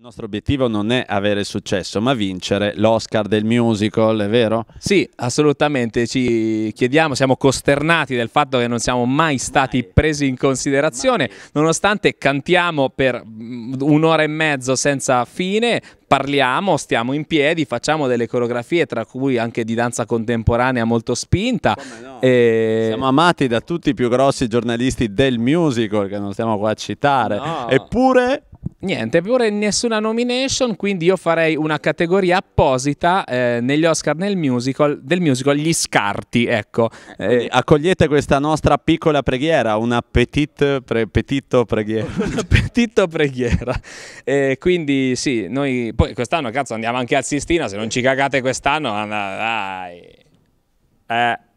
Il nostro obiettivo non è avere successo, ma vincere l'Oscar del musical, è vero? Sì, assolutamente. Ci chiediamo, siamo costernati del fatto che non siamo mai stati mai. presi in considerazione, mai. nonostante cantiamo per mm, un'ora e mezzo senza fine, parliamo, stiamo in piedi, facciamo delle coreografie, tra cui anche di danza contemporanea molto spinta. No? E... Siamo amati da tutti i più grossi giornalisti del musical, che non stiamo qua a citare. No. Eppure Niente, pure nessuna nomination, quindi io farei una categoria apposita eh, negli Oscar nel musical, del musical Gli Scarti, ecco. Eh, accogliete questa nostra piccola preghiera, un appetito pre, petito preghiera. un appetito preghiera. Eh, quindi sì, noi poi quest'anno cazzo andiamo anche al Sistina, se non ci cagate quest'anno... Andate, dai. Eh...